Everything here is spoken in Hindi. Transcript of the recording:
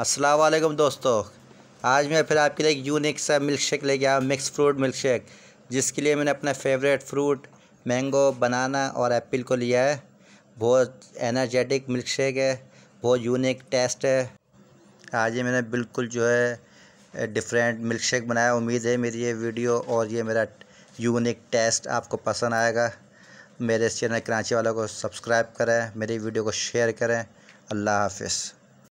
असलम दोस्तों आज मैं फिर आपके लिए एक यूनिक सा मिल्क शेक ले गया मिक्स फ्रूट मिल्क शेक जिसके लिए मैंने अपना फेवरेट फ्रूट मैंगो बनाना और एप्पल को लिया है बहुत एनर्जेटिक मिल्क शेक है बहुत यूनिक टेस्ट है आज ये मैंने बिल्कुल जो है डिफरेंट मिल्क शेक बनाया उम्मीद है मेरी ये वीडियो और ये मेरा यूनिक टेस्ट आपको पसंद आएगा मेरे इस चैनल कराची वालों को सब्सक्राइब करें मेरी वीडियो को शेयर करें अल्लाह हाफिज़